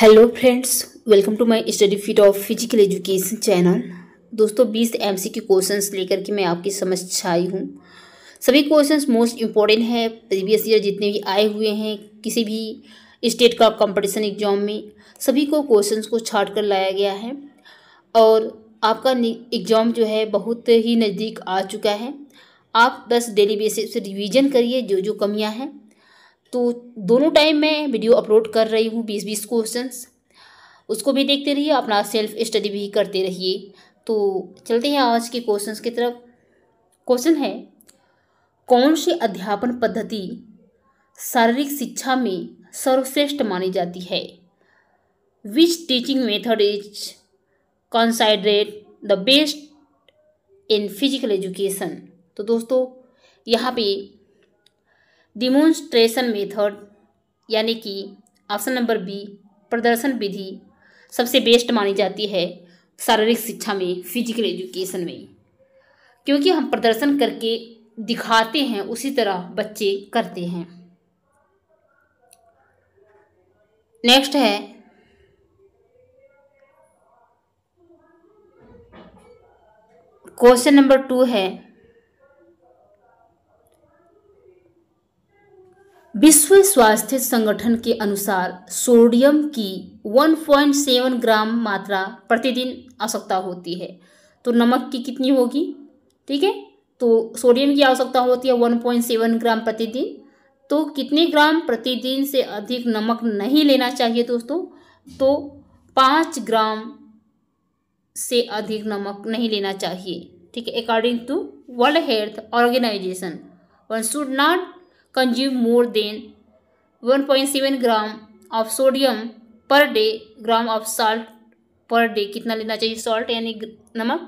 Hello friends welcome to my study fit of physical education channel दोस्तों बीस सी के questions लेकर के मैं आपकी समझ आई हूँ सभी क्वेश्चंस मोस्ट इम्पॉर्टेंट है प्रीवियस ईयर जितने भी आए हुए हैं किसी भी स्टेट का कंपटीशन एग्जाम में सभी को क्वेश्चंस को छाट कर लाया गया है और आपका एग्ज़ाम जो है बहुत ही नज़दीक आ चुका है आप बस डेली बेसिस से रिविज़न करिए जो जो कमियाँ हैं तो दोनों टाइम मैं वीडियो अपलोड कर रही हूँ बीस बीस क्वेश्चन उसको भी देखते रहिए अपना सेल्फ स्टडी भी करते रहिए तो चलते हैं आज के क्वेश्चंस की तरफ क्वेश्चन है कौन सी अध्यापन पद्धति शारीरिक शिक्षा में सर्वश्रेष्ठ मानी जाती है which teaching method is considered the best in physical education तो दोस्तों यहाँ पे डिमोन्स्ट्रेशन मेथड यानी कि ऑप्शन नंबर बी प्रदर्शन विधि सबसे बेस्ट मानी जाती है शारीरिक शिक्षा में फिजिकल एजुकेशन में क्योंकि हम प्रदर्शन करके दिखाते हैं उसी तरह बच्चे करते हैं नेक्स्ट है क्वेश्चन नंबर टू है विश्व स्वास्थ्य संगठन के अनुसार सोडियम की 1.7 ग्राम मात्रा प्रतिदिन आवश्यकता होती है तो नमक की कितनी होगी ठीक है तो सोडियम की आवश्यकता होती है 1.7 ग्राम प्रतिदिन तो कितने ग्राम प्रतिदिन से अधिक नमक नहीं लेना चाहिए दोस्तों तो पाँच ग्राम से अधिक नमक नहीं लेना चाहिए ठीक है according to World Health Organization one should not consume more than 1.7 gram of sodium per day, gram of salt per day कितना लेना चाहिए सॉल्ट यानी नमक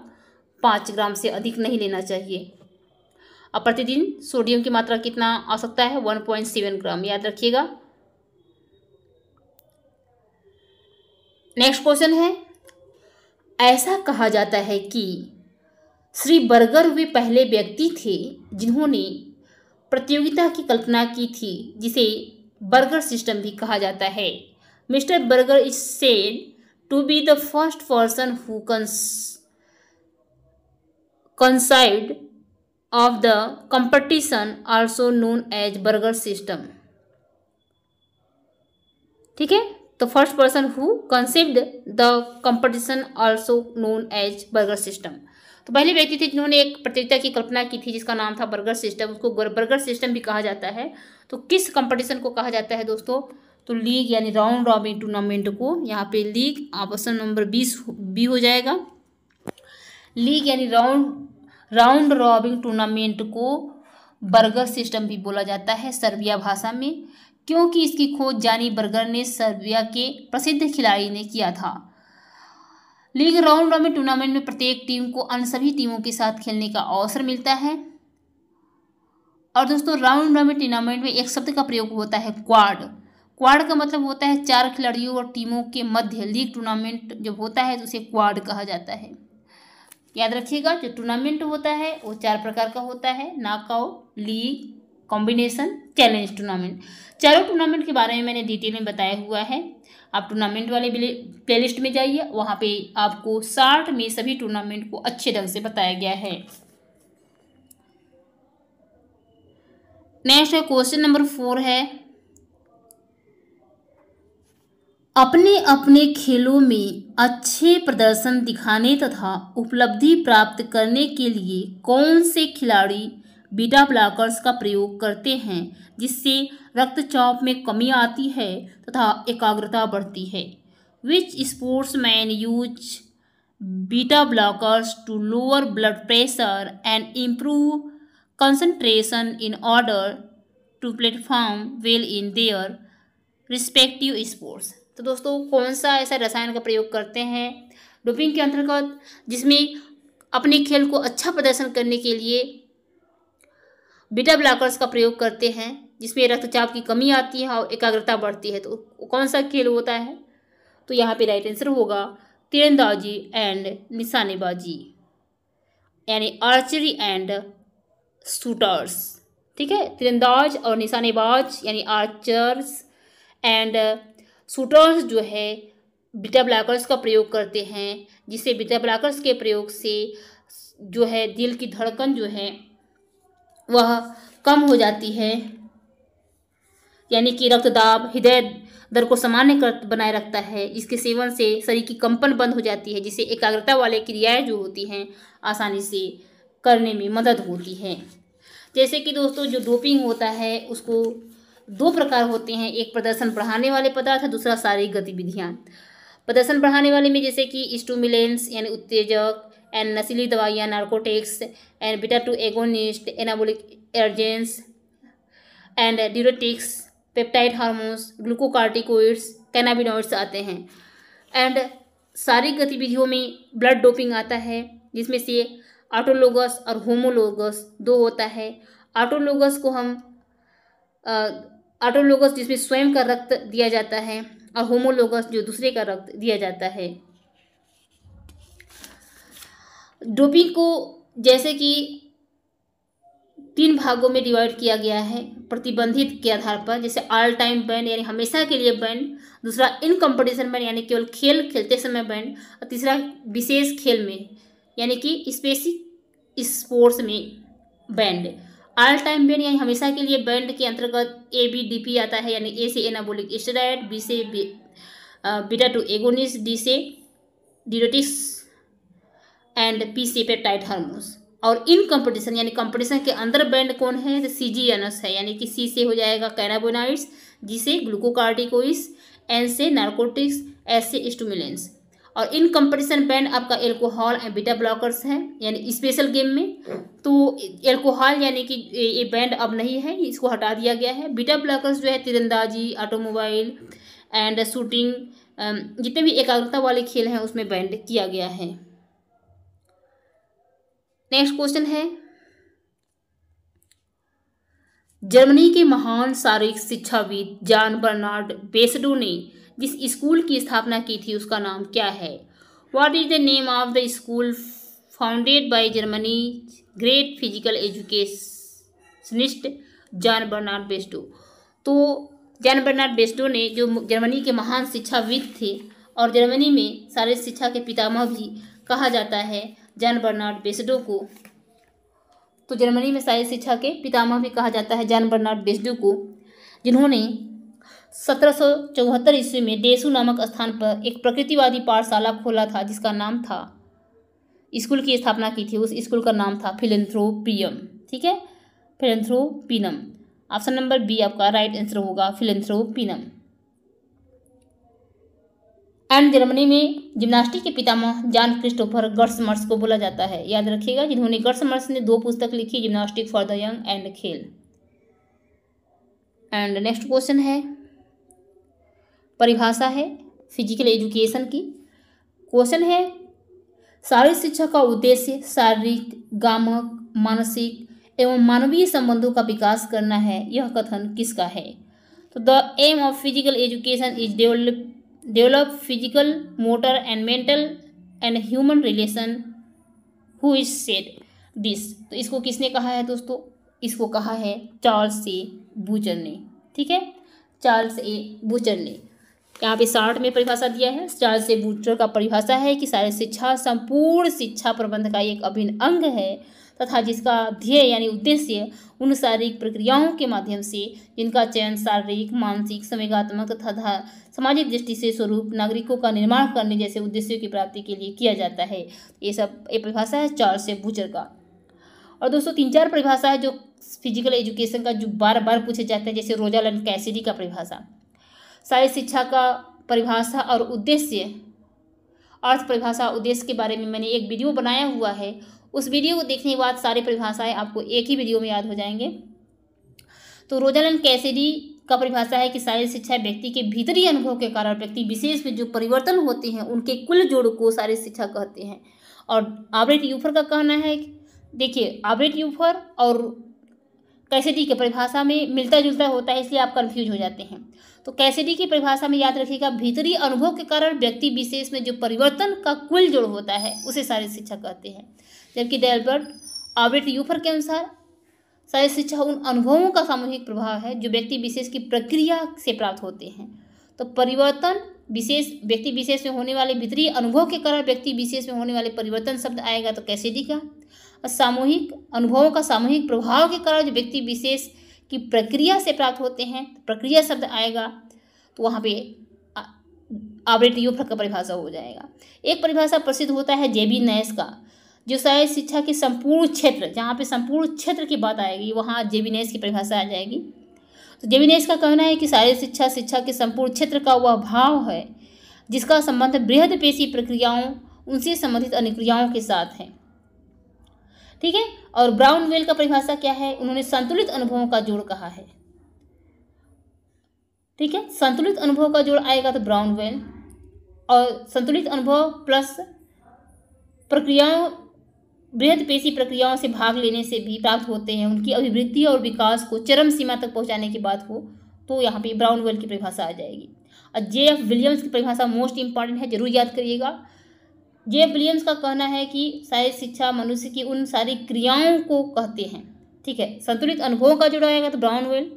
पाँच ग्राम से अधिक नहीं लेना चाहिए और प्रतिदिन सोडियम की मात्रा कितना आ सकता है वन पॉइंट सेवन ग्राम याद रखिएगा नेक्स्ट क्वेश्चन है ऐसा कहा जाता है कि श्री बर्गर वे पहले व्यक्ति थे जिन्होंने प्रतियोगिता की कल्पना की थी जिसे बर्गर सिस्टम भी कहा जाता है mister Berger is said to be the first person who conceived of the competition also known as Berger system ठीक है तो first person who conceived the competition also known as Berger system तो पहले व्यक्ति थे जिन्होंने एक प्रतियोगिता की कल्पना की थी जिसका नाम था बर्गर सिस्टम उसको बर्गर सिस्टम भी कहा जाता है तो किस कंपटीशन को कहा जाता है दोस्तों तो लीग यानी राउंड रॉबिन टूर्नामेंट को यहाँ पे लीग ऑप्शन नंबर बीस बी हो जाएगा लीग यानी राउंड राउंड रॉबिन टूर्नामेंट को बर्गर सिस्टम भी बोला जाता है सर्बिया भाषा में क्योंकि इसकी खोज जानी बर्गर ने सर्बिया के प्रसिद्ध खिलाड़ी ने किया था लीग राउंड रॉबिन टूर्नामेंट में प्रत्येक टीम को अन्य सभी टीमों के साथ खेलने का अवसर मिलता है और दोस्तों राउंड रॉबिन टूर्नामेंट में एक शब्द का प्रयोग होता है क्वाड क्वाड का मतलब होता है चार खिलाड़ियों और टीमों के मध्य लीग टूर्नामेंट जब होता है तो उसे क्वाड कहा जाता है याद रखिएगा जो टूर्नामेंट होता है वो चार प्रकार का होता है knockout league combination challenge tournament चारों टूर्नामेंट के बारे में मैंने डिटेल में बताया हुआ है आप टूर्नामेंट वाले प्लेलिस्ट में जाइए वहाँ पे आपको साठ में सभी टूर्नामेंट को अच्छे ढंग से बताया गया है नेक्स्ट क्वेश्चन नंबर फोर है अपने अपने खेलों में अच्छे प्रदर्शन दिखाने तथा उपलब्धि प्राप्त करने के लिए कौन से खिलाड़ी बीटा ब्लॉकर्स का प्रयोग करते हैं जिससे रक्तचाप में कमी आती है तथा एकाग्रता बढ़ती है which sports man use beta blockers to lower blood pressure and improve concentration in order to perform well in their respective sports तो दोस्तों कौन सा ऐसा रसायन का प्रयोग करते हैं डोपिंग के अंतर्गत जिसमें अपने खेल को अच्छा प्रदर्शन करने के लिए बीटा ब्लॉकर्स का प्रयोग करते हैं जिसमें रक्तचाप की कमी आती है और एकाग्रता बढ़ती है तो कौन सा खेल होता है तो यहाँ पे राइट आंसर होगा तीरंदाजी एंड निशानेबाजी यानी आर्चरी एंड शूटर्स ठीक है तीरंदाज और निशानेबाज यानी आर्चर्स एंड शूटर्स जो है बीटा ब्लॉकर्स का प्रयोग करते हैं जिससे बीटा ब्लॉकर्स के प्रयोग से जो है दिल की धड़कन जो है वह कम हो जाती है यानी कि रक्तदाब हृदय दर को सामान्य कर बनाए रखता है इसके सेवन से शरीर की कंपन बंद हो जाती है जिससे एकाग्रता वाले क्रियाएं जो होती हैं आसानी से करने में मदद होती है जैसे कि दोस्तों जो डोपिंग होता है उसको दो प्रकार होते हैं एक प्रदर्शन बढ़ाने वाले पदार्थ दूसरा शारीरिक गतिविधियाँ प्रदर्शन बढ़ाने वाले में जैसे कि स्टूमिलेंस यानी उत्तेजक एंड नशीली दवाइयाँ narcotics and beta two agonist anabolic agents and diuretics peptide hormones glucocorticoids cannabinoids आते हैं एंड सारी गतिविधियों में ब्लड डोपिंग आता है जिसमें से ऑटोलोगस और होमोलोगस दो होता है ऑटोलोगस को हम ऑटोलोगस जिसमें स्वयं का रक्त दिया जाता है और होमोलोगस जो दूसरे का रक्त दिया जाता है डोपिंग को जैसे कि तीन भागों में डिवाइड किया गया है प्रतिबंधित के आधार पर जैसे ऑल टाइम बैन यानी हमेशा के लिए बैन दूसरा इन कंपटीशन बैन यानी केवल खेल खेलते समय बैन और तीसरा विशेष खेल में यानी कि स्पेसिक स्पोर्ट्स में बैंड ऑल टाइम बैंड यानी हमेशा के लिए बैंड के अंतर्गत ए बी डी पी आता है यानी ए से एनाबोलिक स्टेराइड बी से बीटा टू एगोनिस डी से diuretics and P C peptide hormones और इन कंपटीशन यानी कंपटीशन के अंदर बैंड कौन है तो सी जी एनस है यानी कि सी से हो जाएगा कैनाबोनाइड्स जी से एन से नार्कोटिक्स एस से स्टूमुलेंस और इन कंपटीशन बैंड आपका एल्कोहल एंड बीटा ब्लॉकर्स है यानी स्पेशल गेम में तो एल्कोहल यानी कि ये बैंड अब नहीं है इसको हटा दिया गया है बीटा ब्लॉकर्स जो है तिरंदाजी ऑटोमोबाइल एंड शूटिंग जितने भी एकाग्रता वाले खेल हैं उसमें बैंड किया गया है नेक्स्ट क्वेश्चन है जर्मनी के महान शारीरिक शिक्षाविद जॉन बर्नार्ड बेसडो ने जिस स्कूल की स्थापना की थी उसका नाम क्या है what is the name of the school founded by Germany great physical educationist John Bernard Basedow तो जॉन बर्नार्ड बेस्टो ने जो जर्मनी के महान शिक्षाविद थे और जर्मनी में शारीरिक शिक्षा के पितामह भी कहा जाता है जैन बर्नार्ड बेस्डो को तो जर्मनी में साहित्य शिक्षा के पितामह भी कहा जाता है जैन बर्नार्ड बेस्डो को जिन्होंने सत्रह सौ चौहत्तर ईस्वी में डेसू नामक स्थान पर एक प्रकृतिवादी पाठशाला खोला था जिसका नाम था स्कूल की स्थापना की थी उस स्कूल का नाम था फिलेंथ्रोपियम ठीक है फिलेंथ्रोपिनम ऑप्शन नंबर बी आपका राइट आंसर होगा फिलेंथ्रोपिनम एंड जर्मनी में जिम्नास्टिक के पितामह जान क्रिस्टोफर गर्समर्स को बोला जाता है याद रखिएगा जिन्होंने गर्समर्स ने दो पुस्तक लिखी gymnastic for the young and खेल एंड नेक्स्ट क्वेश्चन है परिभाषा है फिजिकल एजुकेशन की क्वेश्चन है शारीरिक शिक्षा का उद्देश्य शारीरिक गामक मानसिक एवं मानवीय संबंधों का विकास करना है यह कथन किसका है तो the aim of physical education is develop develop physical motor and mental and human relation who is said this तो इसको किसने कहा है दोस्तों इसको कहा है चार्ल्स ए बूचर ने ठीक है चार्ल्स ए बूचर ने यहाँ पे साठ में परिभाषा दिया है चार्ल्स ए बूचर का परिभाषा है कि सारे शिक्षा संपूर्ण शिक्षा प्रबंध का एक अभिन्न अंग है तथा जिसका ध्येय यानी उद्देश्य उन शारीरिक प्रक्रियाओं के माध्यम से जिनका चयन शारीरिक मानसिक संवेगात्मक तथा सामाजिक दृष्टि से स्वरूप नागरिकों का निर्माण करने जैसे उद्देश्यों की प्राप्ति के लिए किया जाता है ये सब ये परिभाषा है चार से बूचर का और दोस्तों तीन चार परिभाषा है जो फिजिकल एजुकेशन का जो बार बार पूछे जाते हैं जैसे रोजालैंड कैसिडी का परिभाषा शारीरिक शिक्षा का परिभाषा और उद्देश्य अर्थ परिभाषा उद्देश्य के बारे में मैंने एक वीडियो बनाया हुआ है उस वीडियो को देखने के बाद सारी परिभाषाएं आपको एक ही वीडियो में याद हो जाएंगे तो रोजालैंड कैसेडी का परिभाषा है कि शारीरिक शिक्षा व्यक्ति के भीतरी अनुभव के कारण व्यक्ति विशेष में जो परिवर्तन होते हैं उनके कुल जोड़ को शारीरिक शिक्षा कहते हैं और आबरेट यूफर का कहना है देखिए आबरेट यूफर और कैसेडी की परिभाषा में मिलता जुलता होता है इसलिए आप कन्फ्यूज हो जाते हैं तो कैसेडी की परिभाषा में याद रखिएगा भीतरी अनुभव के कारण व्यक्ति विशेष में जो परिवर्तन का कुल जोड़ होता है उसे शारीरिक शिक्षा कहते हैं जबकि डेलबर्ट ऑब्रेट यूफर के अनुसार सारी शिक्षा उन अनुभवों का सामूहिक प्रभाव है जो व्यक्ति विशेष की प्रक्रिया से प्राप्त होते हैं तो परिवर्तन विशेष व्यक्ति विशेष में होने वाले भित्रीय अनुभव के कारण व्यक्ति विशेष में होने वाले परिवर्तन शब्द आएगा तो कैसे दिखा और सामूहिक अनुभवों का सामूहिक प्रभाव के कारण जो व्यक्ति विशेष की प्रक्रिया से प्राप्त होते हैं प्रक्रिया शब्द आएगा तो वहाँ पे ऑपरेटिव का परिभाषा हो जाएगा एक परिभाषा प्रसिद्ध होता है जेबी नैस का जो शायद शिक्षा के संपूर्ण क्षेत्र जहाँ पे संपूर्ण क्षेत्र की बात आएगी वहाँ जेबिनेस की परिभाषा आ जाएगी तो जेबिनेस का कहना है कि शारीरिक शिक्षा शिक्षा के संपूर्ण क्षेत्र का वह भाव है जिसका संबंध बृहद पेशी प्रक्रियाओं उनसे संबंधित अनुक्रियाओं के साथ है ठीक है और ब्राउन वेल का परिभाषा क्या है उन्होंने संतुलित अनुभवों का जोड़ कहा है ठीक है संतुलित अनुभव का जोड़ आएगा तो ब्राउन वेल और संतुलित अनुभव प्लस प्रक्रियाओं बृहद पेशी प्रक्रियाओं से भाग लेने से भी प्राप्त होते हैं उनकी अभिवृद्धि और विकास को चरम सीमा तक पहुंचाने की बात हो तो यहाँ पे ब्राउन वेल की परिभाषा आ जाएगी और जे एफ विलियम्स की परिभाषा मोस्ट इंपॉर्टेंट है जरूर याद करिएगा जे एफ विलियम्स का कहना है कि शायद शिक्षा मनुष्य की उन सारी क्रियाओं को कहते हैं ठीक है संतुलित अनुभव का जुड़ा आएगा तो ब्राउन वेल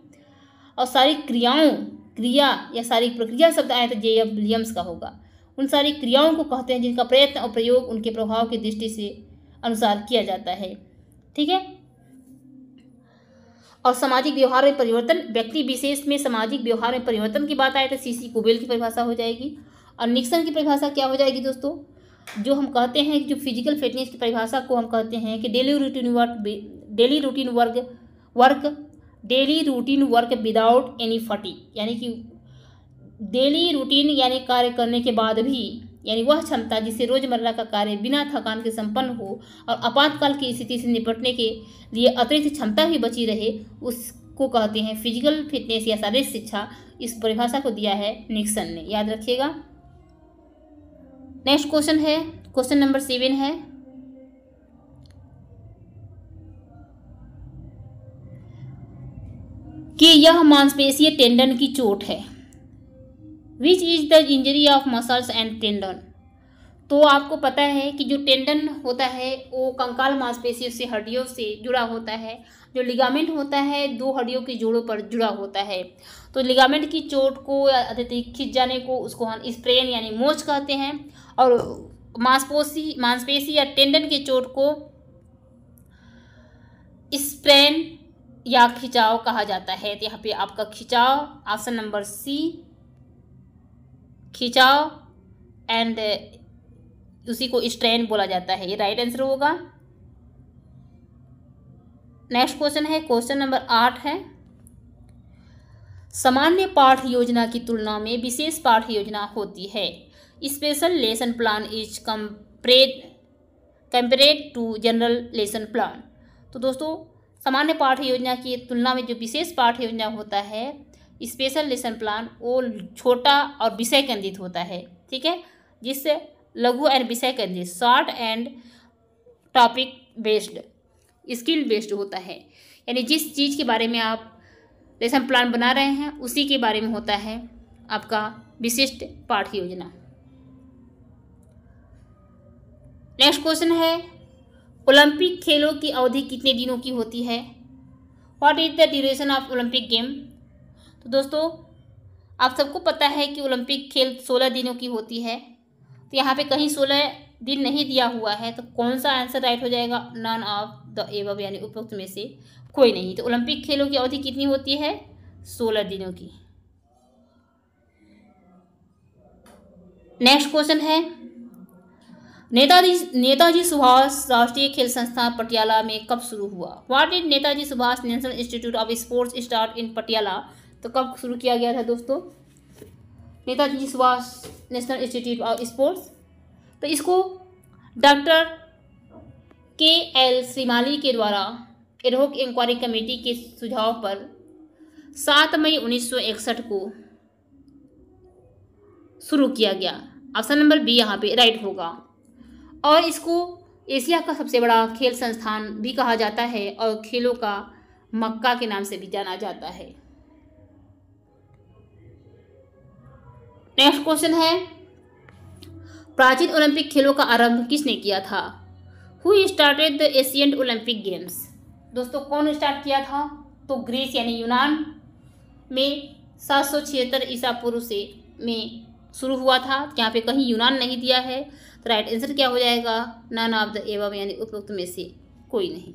और सारी क्रियाओं क्रिया या सारी प्रक्रिया शब्द आए तो जे एफ विलियम्स का होगा उन सारी क्रियाओं को कहते हैं जिनका प्रयत्न और प्रयोग उनके प्रभाव की दृष्टि से अनुसार किया जाता है ठीक है और सामाजिक व्यवहार में परिवर्तन व्यक्ति विशेष में सामाजिक व्यवहार में परिवर्तन की बात आए तो सीसी कुबेल की परिभाषा हो जाएगी और निक्सन की परिभाषा क्या हो जाएगी दोस्तों जो हम कहते हैं जो फिजिकल फिटनेस की परिभाषा को हम कहते हैं कि daily routine work daily routine work work daily routine work without any fatigue यानी कि डेली रूटीन यानी कार्य करने के बाद भी यानी वह क्षमता जिसे रोजमर्रा का कार्य बिना थकान के संपन्न हो और आपातकाल की स्थिति से निपटने के लिए अतिरिक्त क्षमता भी बची रहे उसको कहते हैं फिजिकल फिटनेस या शारीरिक शिक्षा इस परिभाषा को दिया है निक्सन ने याद रखिएगा नेक्स्ट क्वेश्चन है क्वेश्चन नंबर सेवन है कि यह मांसपेशीय टेंडन की चोट है which is the injury of muscles and tendon तो आपको पता है कि जो टेंडन होता है वो कंकाल मांसपेशियों से हड्डियों से जुड़ा होता है जो लिगामेंट होता है दो हड्डियों के जोड़ों पर जुड़ा होता है तो लिगामेंट की चोट को अत्यधिक खिंच जाने को उसको हम स्प्रेन यानी मोच कहते हैं और मांसपोशी मांसपेशी या टेंडन की चोट को स्प्रेन या खिंचाव कहा जाता है तो यहाँ पे आपका खिंचाव ऑप्शन नंबर सी खिंचाओ एंड उसी को स्ट्रेन बोला जाता है ये राइट आंसर होगा नेक्स्ट क्वेश्चन है क्वेश्चन नंबर आठ है सामान्य पाठ योजना की तुलना में विशेष पाठ योजना होती है special lesson plan is compared compared to general lesson plan तो दोस्तों सामान्य पाठ योजना की तुलना में जो विशेष पाठ योजना होता है स्पेशल लेसन प्लान वो छोटा और विषय केंद्रित होता है ठीक है जिससे लघु एंड विषय केंद्रित short and topic based skill based होता है यानी जिस चीज़ के बारे में आप लेसन प्लान बना रहे हैं उसी के बारे में होता है आपका विशिष्ट पाठ योजना नेक्स्ट क्वेश्चन है ओलंपिक खेलों की अवधि कितने दिनों की होती है what is the duration of Olympic game तो दोस्तों आप सबको पता है कि ओलंपिक खेल सोलह दिनों की होती है तो यहाँ पे कहीं सोलह दिन नहीं दिया हुआ है तो कौन सा आंसर राइट हो जाएगा नन ऑफ द एवब यानी उपयुक्त में से कोई नहीं तो ओलंपिक खेलों की अवधि कितनी होती है सोलह दिनों की नेक्स्ट क्वेश्चन है नेताजी नेताजी सुभाष राष्ट्रीय खेल संस्थान पटियाला में कब शुरू हुआ what did Netaji Subhash National Institute of Sports start in Patiala तो कब शुरू किया गया था दोस्तों Netaji Subhash National Institute of Sports तो इसको डॉक्टर के एल श्रीमाली के द्वारा एडहोक इंक्वायरी कमेटी के सुझाव पर सात मई उन्नीस को शुरू किया गया ऑप्शन नंबर बी यहाँ पे राइट होगा और इसको एशिया का सबसे बड़ा खेल संस्थान भी कहा जाता है और खेलों का मक्का के नाम से भी जाना जाता है नेक्स्ट क्वेश्चन है प्राचीन ओलंपिक खेलों का आरंभ किसने किया था who started the Asian Olympic games दोस्तों कौन स्टार्ट किया था तो ग्रीस यानी यूनान में सात सौ छिहत्तर ईसा पूर्व से में शुरू हुआ था यहाँ पे कहीं यूनान नहीं दिया है तो राइट आंसर क्या हो जाएगा नन ऑफ द एवम यानी उपयुक्त में से कोई नहीं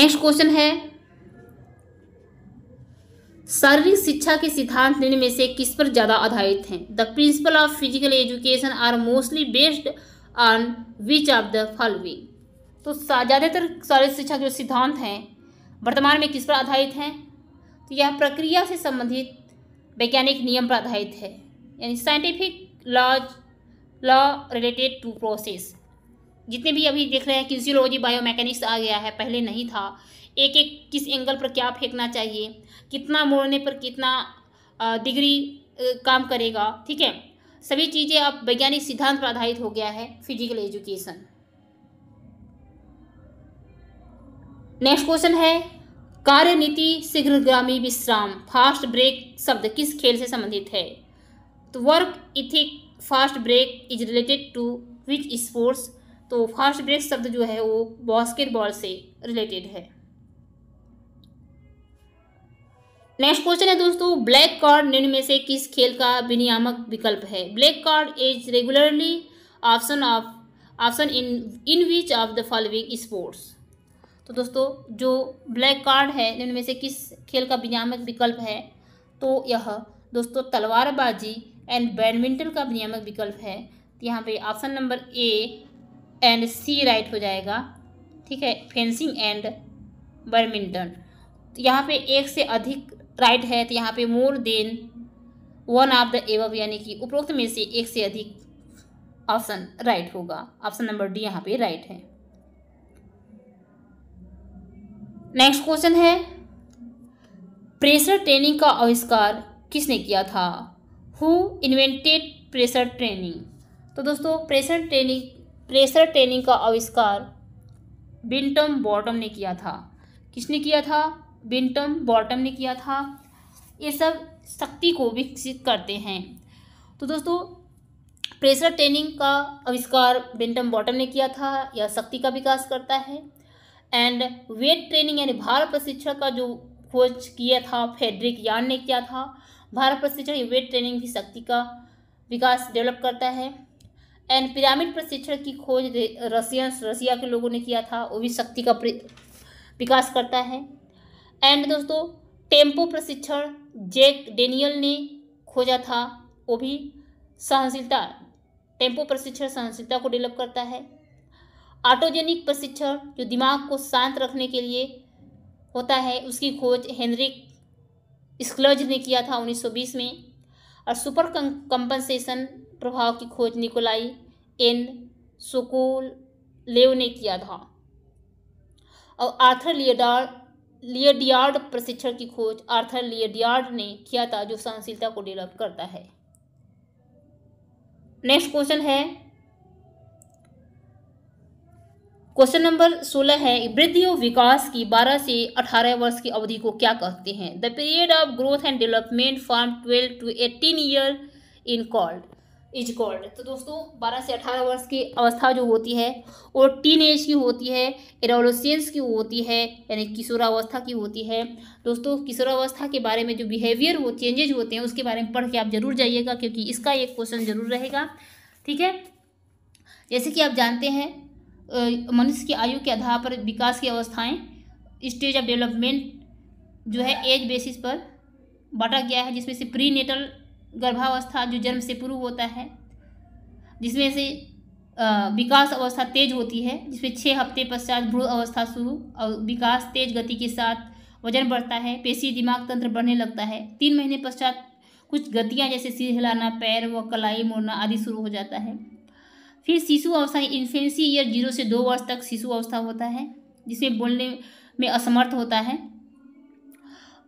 नेक्स्ट क्वेश्चन है शारीरिक शिक्षा के सिद्धांत निम्न में से किस पर ज़्यादा आधारित हैं the principle of physical education are mostly based on which of the following तो ज़्यादातर शारीरिक शिक्षा के जो सिद्धांत हैं वर्तमान में किस पर आधारित हैं तो यह प्रक्रिया से संबंधित वैज्ञानिक नियम पर आधारित है यानी scientific laws law related to process जितने भी अभी देख रहे हैं जियोलॉजी बायोमैकेनिक्स आ गया है पहले नहीं था एक एक किस एंगल पर क्या फेंकना चाहिए कितना मोड़ने पर कितना डिग्री काम करेगा ठीक है सभी चीज़ें अब वैज्ञानिक सिद्धांत पर आधारित हो गया है फिजिकल एजुकेशन नेक्स्ट क्वेश्चन है कार्यनीति शीघ्रग्रामी विश्राम फास्ट ब्रेक शब्द किस खेल से संबंधित है तो work ethic fast break is related to which sports तो फास्ट ब्रेक शब्द जो है वो बास्केटबॉल से रिलेटेड है नेक्स्ट क्वेश्चन है दोस्तों ब्लैक कार्ड निम्न में से किस खेल का विनियामक विकल्प है black card is regularly option of option in in which of the following sports तो दोस्तों जो ब्लैक कार्ड है में से किस खेल का विनियामक विकल्प है तो यह दोस्तों तलवारबाजी एंड बैडमिंटन का विनियामक विकल्प है तो यहाँ पे option number A and C right हो जाएगा ठीक है फेंसिंग एंड बैडमिंटन यहाँ पे एक से अधिक राइट है तो यहाँ पे more than one of the above यानी कि उपरोक्त में से एक से अधिक ऑप्शन राइट होगा ऑप्शन नंबर डी यहाँ पे राइट है नेक्स्ट क्वेश्चन है प्रेशर ट्रेनिंग का आविष्कार किसने किया था हु इन्वेंटेड प्रेशर ट्रेनिंग तो दोस्तों प्रेशर ट्रेनिंग प्रेशर ट्रेनिंग का आविष्कार बिंटम बॉटम ने किया था किसने किया था बिंटम बॉटम ने किया था ये सब शक्ति को विकसित करते हैं तो दोस्तों प्रेशर ट्रेनिंग का आविष्कार विंटम बॉटम ने किया था यह शक्ति का विकास करता है एंड वेट ट्रेनिंग यानी भार प्रशिक्षण का जो खोज किया था फेडरिक यान ने किया था भार प्रशिक्षण वेट ट्रेनिंग भी शक्ति का विकास डेवलप करता है एंड पिरामिड प्रशिक्षण की खोज रसियन रसिया के लोगों ने किया था वो भी शक्ति का विकास करता है एंड दोस्तों टेम्पो प्रशिक्षण जैक डेनियल ने खोजा था वो भी सहनशीलता टेम्पो प्रशिक्षण सहनशीलता को डेवलप करता है ऑटोजेनिक प्रशिक्षण जो दिमाग को शांत रखने के लिए होता है उसकी खोज हेनरिक स्क्लज ने किया था 1920 में और सुपर कंपनसेशन प्रभाव की खोज निकोलाई एन लेव ने किया था और आर्थर लियोडार लियडियार्ड प्रशिक्षण की खोज आर्थर लियडियार्ड ने किया था जो सहनशीलता को डेवलप करता है नेक्स्ट क्वेश्चन है क्वेश्चन नंबर सोलह है वृद्धि और विकास की 12 से 18 वर्ष की अवधि को क्या कहते हैं the period of growth and development from 12 to 18 year in called is called तो दोस्तों 12 से 18 वर्ष की अवस्था जो होती है वो टीन एज की होती है एडोलोसेंस की होती है यानी किशोरावस्था की होती है दोस्तों किशोरावस्था के बारे में जो बिहेवियर हो चेंजेज होते हैं उसके बारे में पढ़ के आप जरूर जाइएगा क्योंकि इसका एक क्वेश्चन जरूर रहेगा ठीक है जैसे कि आप जानते हैं मनुष्य की आयु के आधार पर विकास की अवस्थाएँ स्टेज ऑफ डेवलपमेंट जो है एज बेसिस पर बांटा गया है जिसमें से प्री नेटल गर्भावस्था जो जन्म से पूर्व होता है जिसमें से विकास अवस्था तेज होती है जिसमें छः हफ्ते पश्चात भ्रूण अवस्था शुरू और विकास तेज गति के साथ वजन बढ़ता है पेशी दिमाग तंत्र बढ़ने लगता है तीन महीने पश्चात कुछ गतियाँ जैसे सिर हिलाना पैर व कलाई मोड़ना आदि शुरू हो जाता है फिर शिशु अवस्था इन्फेंसी ईयर जीरो से दो वर्ष तक शिशु अवस्था होता है जिसमें बोलने में असमर्थ होता है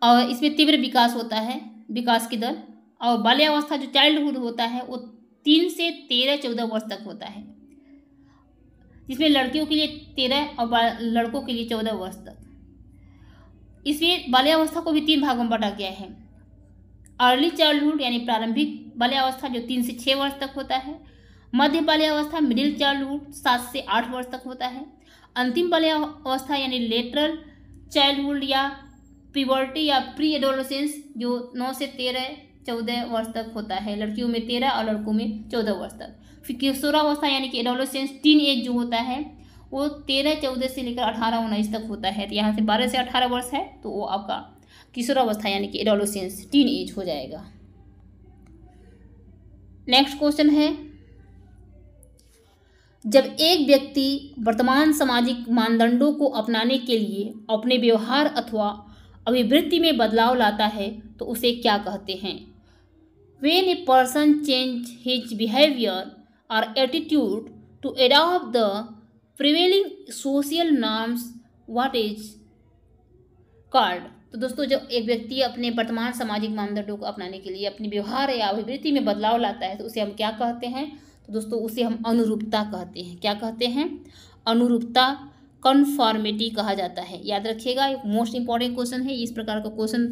और इसमें तीव्र विकास होता है विकास की दर और बाल्यावस्था जो चाइल्डहुड होता है वो तीन से तेरह चौदह वर्ष तक होता है जिसमें लड़कियों के लिए तेरह और लड़कों के लिए चौदह वर्ष तक इसमें बाल्यावस्था को भी तीन भागों में बांटा गया है अर्ली चाइल्डहुड यानी प्रारंभिक बाल्यावस्था जो तीन से छः वर्ष तक होता है मध्य बाल्यावस्था मिडिल चाइल्डहुड सात से आठ वर्ष तक होता है अंतिम बाल्यावस्था यानी लेटरल चाइल्डहुड या प्यवर्टी या प्री एडोलोसेंस जो नौ से तेरह चौदह वर्ष तक होता है लड़कियों में तेरह और लड़कों में चौदह वर्ष तक फिर किशोरावस्था यानी कि एडोलोसेंस टीन एज जो होता है वो तेरह चौदह से लेकर अठारह उन्नीस तक होता है तो यहाँ से बारह से अठारह वर्ष है तो वो आपका किशोरावस्था यानी कि एडोलोसेंस टीन एज हो जाएगा नेक्स्ट क्वेश्चन है जब एक व्यक्ति वर्तमान सामाजिक मानदंडों को अपनाने के लिए अपने व्यवहार अथवा अभिवृत्ति में बदलाव लाता है तो उसे क्या कहते हैं When a person change his behavior or attitude to adopt the prevailing social norms, what is called? तो दोस्तों जब एक व्यक्ति अपने वर्तमान सामाजिक मानदंडों को अपनाने के लिए अपने व्यवहार या अभिवृत्ति में बदलाव लाता है तो उसे हम क्या कहते हैं तो दोस्तों उसे हम अनुरूपता कहते हैं क्या कहते हैं अनुरूपता कन्फॉर्मिटी कहा जाता है याद रखिएगा मोस्ट इंपॉर्टेंट क्वेश्चन है इस प्रकार का क्वेश्चन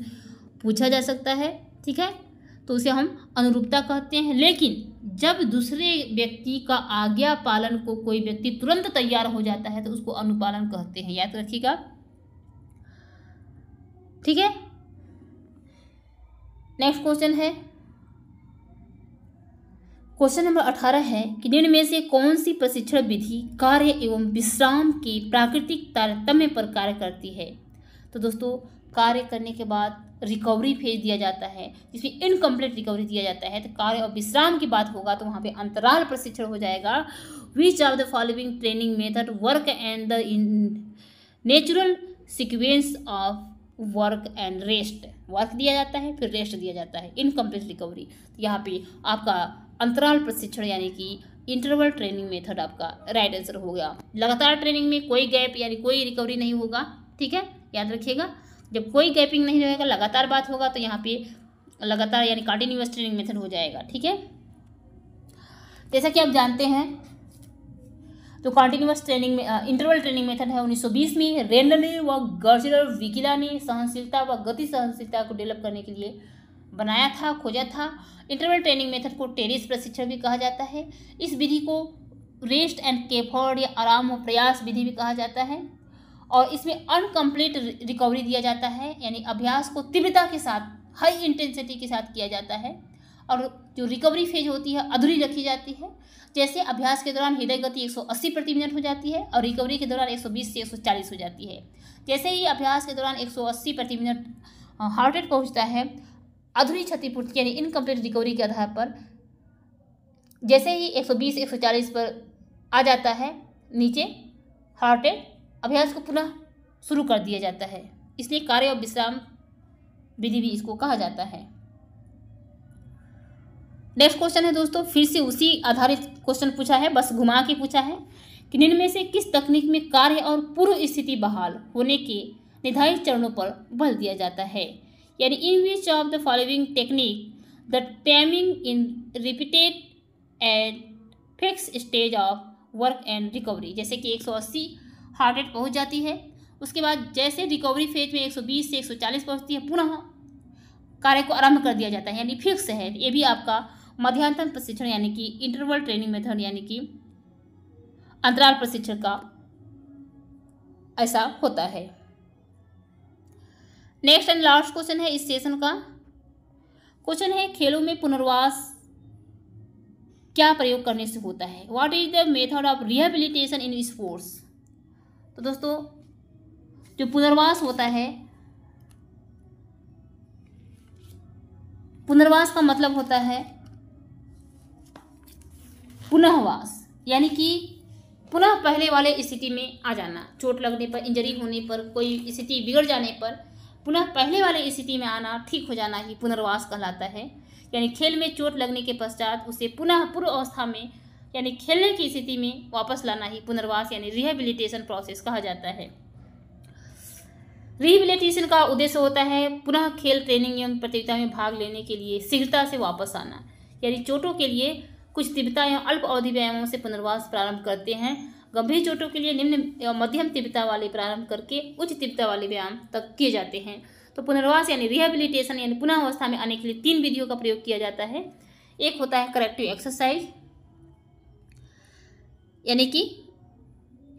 पूछा जा सकता है ठीक है तो उसे हम अनुरूपता कहते हैं लेकिन जब दूसरे व्यक्ति का आज्ञा पालन को कोई व्यक्ति तुरंत तैयार हो जाता है तो उसको अनुपालन कहते हैं याद रखिएगा ठीक है नेक्स्ट क्वेश्चन है क्वेश्चन नंबर अठारह है कि निम्न में से कौन सी प्रशिक्षण विधि कार्य एवं विश्राम के प्राकृतिक तारतम्य पर कार्य करती है तो दोस्तों कार्य करने के बाद रिकवरी फेज दिया जाता है जिसमें इनकम्प्लीट रिकवरी दिया जाता है तो कार्य और विश्राम की बात होगा तो वहाँ पे अंतराल प्रशिक्षण हो जाएगा which are the following training method work and the natural sequence of work and rest work दिया जाता है फिर रेस्ट दिया जाता है इनकम्प्लीट रिकवरी तो यहाँ पे आपका अंतराल प्रशिक्षण यानी कि इंटरवल ट्रेनिंग मेथड आपका राइट आंसर हो गया लगातार ट्रेनिंग में कोई गैप यानी कोई रिकवरी नहीं होगा ठीक है याद रखिएगा जब कोई गैपिंग नहीं रहेगा लगातार बात होगा तो यहाँ पे लगातार यानी कंटिन्यूस ट्रेनिंग मेथड हो जाएगा ठीक है जैसा कि आप जानते हैं तो कॉन्टिन्यूस ट्रेनिंग में इंटरवल ट्रेनिंग मेथड है 1920 में रेंडल व गर्जर विकिला ने सहनशीलता व गति सहनशीलता को डेवलप करने के लिए बनाया था खोजा था इंटरवल ट्रेनिंग मेथड को टेरिस प्रशिक्षण भी कहा जाता है इस विधि को रेस्ट एंड केफर्ड या आराम व प्रयास विधि भी कहा जाता है और इसमें अनकम्प्लीट रिकवरी दिया जाता है यानी अभ्यास को तीव्रता के साथ हाई इंटेंसिटी के साथ किया जाता है और जो रिकवरी फेज होती है अधूरी रखी जाती है जैसे अभ्यास के दौरान हृदय गति 180 प्रति मिनट हो जाती है और रिकवरी के दौरान 120 से 140 हो जाती है जैसे ही अभ्यास के दौरान 180 प्रति मिनट हार्ट रेट पहुँचता है अधूरी क्षतिपूर्ति यानी इनकम्प्लीट रिकवरी के आधार पर जैसे ही 120 140 पर आ जाता है नीचे हार्ट रेट अभ्यास को पुनः शुरू कर दिया जाता है इसलिए कार्य और विश्राम विधि भी इसको कहा जाता है नेक्स्ट क्वेश्चन है दोस्तों फिर से उसी आधारित क्वेश्चन पूछा है बस घुमा के पूछा है कि निम्न से किस तकनीक में कार्य और पूर्व स्थिति बहाल होने के निर्धारित चरणों पर बल दिया जाता है यानी in which of the following technique the timing in repeated and fix stage of work and recovery जैसे कि अस्सी हार्ट रेट पहुँच जाती है उसके बाद जैसे रिकवरी फेज में 120 से 140 पहुंचती है पुनः कार्य को आरंभ कर दिया जाता है यानी फिक्स है ये भी आपका मध्यांतर प्रशिक्षण यानी कि इंटरवल ट्रेनिंग मेथड यानी कि अंतराल प्रशिक्षण का ऐसा होता है नेक्स्ट एंड लास्ट क्वेश्चन है इस सेशन का क्वेश्चन है खेलों में पुनर्वास क्या प्रयोग करने से होता है what is the method of rehabilitation in sports तो दोस्तों जो पुनर्वास होता है पुनर्वास का मतलब होता है पुनःवास यानी कि पुनः पहले वाले स्थिति में आ जाना चोट लगने पर इंजरी होने पर कोई स्थिति बिगड़ जाने पर पुनः पहले वाले स्थिति में आना ठीक हो जाना ही पुनर्वास कहलाता है यानी खेल में चोट लगने के पश्चात उसे पुनः पूर्व अवस्था में यानी खेलने की स्थिति में वापस लाना ही पुनर्वास यानी रिहेबिलिटेशन प्रोसेस कहा जाता है रिहेबिलिटेशन का उद्देश्य होता है पुनः खेल ट्रेनिंग एवं प्रतियोगिता में भाग लेने के लिए शीघ्रता से वापस आना यानी चोटों के लिए कुछ तीव्रता एवं अल्प अवधि व्यायामों से पुनर्वास प्रारंभ करते हैं गंभीर चोटों के लिए निम्न एवं मध्यम तीव्रता वाले प्रारंभ करके उच्च तीव्रता वाले व्यायाम तक किए जाते हैं तो पुनर्वास यानी रिहेबिलिटेशन यानी पुनः अवस्था में आने के लिए तीन विधियों का प्रयोग किया जाता है एक होता है करेक्टिव एक्सरसाइज यानी कि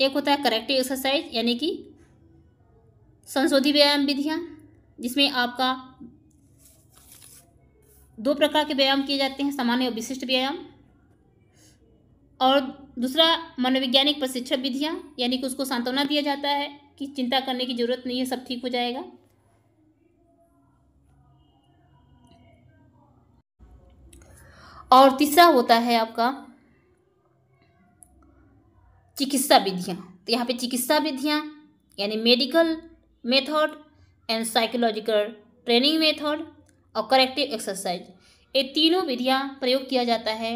एक होता है करेक्टिव एक्सरसाइज यानी कि संशोधित व्यायाम विधियाँ जिसमें आपका दो प्रकार के व्यायाम किए जाते हैं सामान्य और विशिष्ट व्यायाम और दूसरा मनोवैज्ञानिक प्रशिक्षण विधियाँ यानी कि उसको सांत्वना दिया जाता है कि चिंता करने की जरूरत नहीं है सब ठीक हो जाएगा और तीसरा होता है आपका चिकित्सा विधियाँ तो यहाँ पे चिकित्सा विधियाँ यानी medical method and psychological training method और करेक्टिव एक्सरसाइज ये तीनों विधियाँ प्रयोग किया जाता है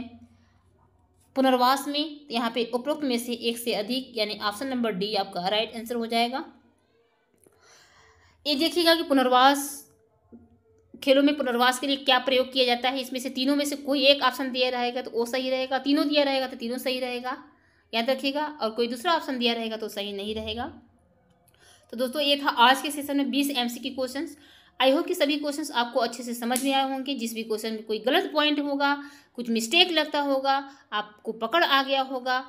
पुनर्वास में तो यहाँ पे उपरोक्त में से एक से अधिक यानी ऑप्शन नंबर डी आपका राइट आंसर हो जाएगा ये देखिएगा कि पुनर्वास खेलों में पुनर्वास के लिए क्या प्रयोग किया जाता है इसमें से तीनों में से कोई एक ऑप्शन दिया रहेगा तो वो सही रहेगा तीनों दिया रहेगा तो तीनों सही रहेगा याद रखिएगा और कोई दूसरा ऑप्शन दिया रहेगा तो सही नहीं रहेगा तो दोस्तों ये था आज के सेशन में बीस एम सी की क्वेश्चन आई होप कि सभी क्वेश्चन आपको अच्छे से समझ में आए होंगे जिस भी क्वेश्चन में कोई गलत पॉइंट होगा कुछ मिस्टेक लगता होगा आपको पकड़ आ गया होगा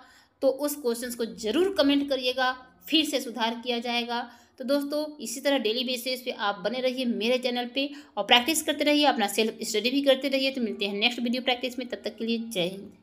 तो उस क्वेश्चन को ज़रूर कमेंट करिएगा फिर से सुधार किया जाएगा तो दोस्तों इसी तरह डेली बेसिस पे आप बने रहिए मेरे चैनल पे और प्रैक्टिस करते रहिए अपना सेल्फ स्टडी भी करते रहिए तो मिलते हैं नेक्स्ट वीडियो प्रैक्टिस में तब तक के लिए जय हिंद